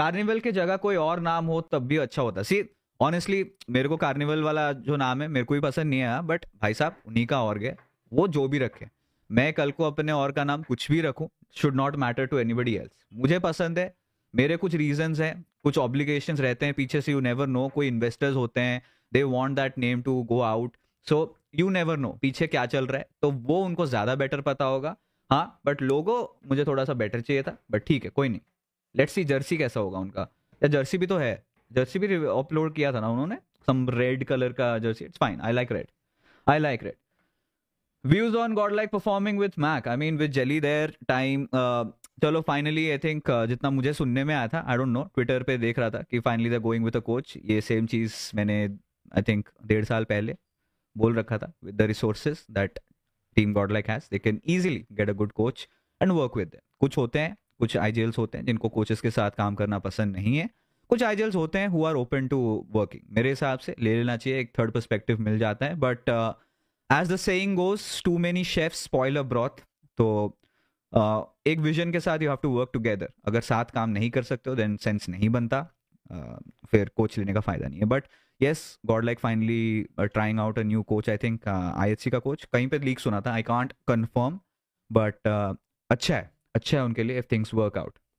carnival के जगह कोई और नाम हो तब भी अच्छा होता सी ऑनेस्टली मेरे को कार्निवल वाला जो नाम है मेरे को भी पसंद नहीं आया बट भाई साहब उन्हीं का और गया वो जो भी रखे मैं कल को अपने और का नाम कुछ भी रखूं should not matter to anybody else मुझे पसंद है मेरे कुछ रीजंस हैं कुछ ऑब्लिगेशन रहते हैं पीछे से यू नेवर नो कोई इन्वेस्टर्स होते हैं they want that name to go out so you never know पीछे क्या चल रहा है तो वो उनको ज़्यादा बेटर पता होगा हाँ बट लोगो मुझे थोड़ा सा बेटर चाहिए था बट ठीक है कोई नहीं लेट्स सी जर्सी कैसा होगा उनका या जर्सी भी तो है जर्सी भी अपलोड किया था ना उन्होंने सम रेड कलर का jersey it's fine I like red I like red views on god like performing with Mac I mean with jelly there time चलो फाइनली आई थिंक जितना मुझे सुनने में आया था आई डोंट नो ट्विटर पे देख रहा था कि finally the going with a coach ये सेम चीज़ मैंने आई थिंक डेढ़ साल पहले बोल रखा था with the resources that team god like has they can easily get a good coach and work with कुछ होते हैं कुछ आइडियल्स होते हैं जिनको कोचेस के साथ काम करना पसंद नहीं है कुछ आइडियल्स होते हैं who are open to working मेरे हिसाब से ले लेना चाहिए एक थर्ड परस्पेक्टिव मिल जाता है but as the saying goes too many chefs spoil a broth तो uh, एक विजन के साथ you have to work together अगर साथ काम नहीं कर सकते हो देन सेंस नहीं बनता uh, फिर कोच लेने का फायदा नहीं है but yes god like finally trying out a new coach I think I का कोच कहीं पर लीक सुना था आई कॉन्ट कन्फर्म बट अच्छा है अच्छा है उनके लिए इफ थिंग्स वर्क आउट